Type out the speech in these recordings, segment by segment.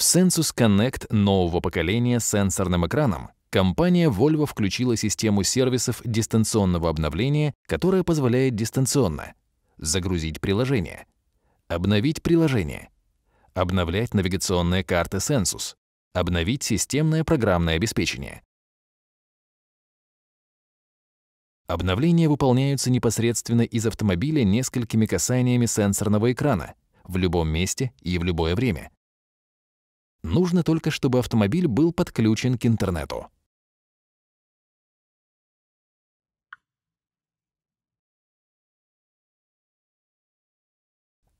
В Sensus Connect нового поколения с сенсорным экраном компания Volvo включила систему сервисов дистанционного обновления, которая позволяет дистанционно загрузить приложение, обновить приложение, обновлять навигационные карты Sensus, обновить системное программное обеспечение. Обновления выполняются непосредственно из автомобиля несколькими касаниями сенсорного экрана в любом месте и в любое время. Нужно только, чтобы автомобиль был подключен к интернету.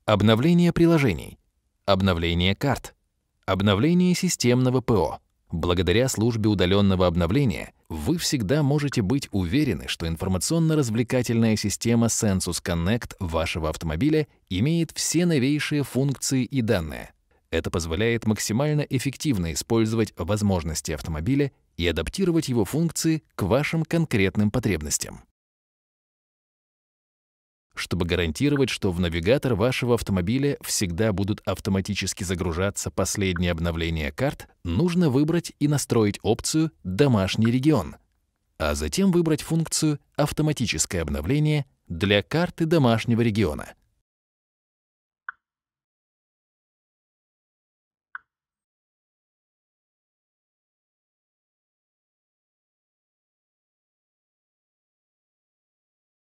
Обновление приложений, обновление карт, обновление системного ПО. Благодаря службе удаленного обновления вы всегда можете быть уверены, что информационно-развлекательная система Sensus Connect вашего автомобиля имеет все новейшие функции и данные — это позволяет максимально эффективно использовать возможности автомобиля и адаптировать его функции к вашим конкретным потребностям. Чтобы гарантировать, что в навигатор вашего автомобиля всегда будут автоматически загружаться последние обновления карт, нужно выбрать и настроить опцию «Домашний регион», а затем выбрать функцию «Автоматическое обновление» для карты домашнего региона —